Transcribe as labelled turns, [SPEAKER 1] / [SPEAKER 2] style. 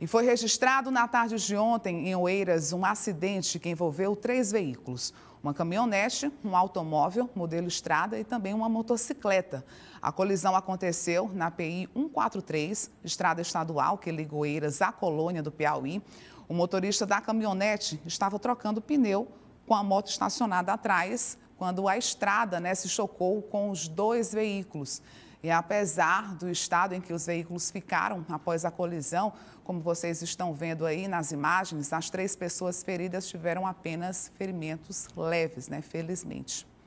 [SPEAKER 1] E foi registrado na tarde de ontem, em Oeiras, um acidente que envolveu três veículos. Uma caminhonete, um automóvel, modelo estrada e também uma motocicleta. A colisão aconteceu na PI 143, estrada estadual que liga Oeiras à colônia do Piauí. O motorista da caminhonete estava trocando pneu com a moto estacionada atrás, quando a estrada né, se chocou com os dois veículos. E apesar do estado em que os veículos ficaram após a colisão, como vocês estão vendo aí nas imagens, as três pessoas feridas tiveram apenas ferimentos leves, né? Felizmente.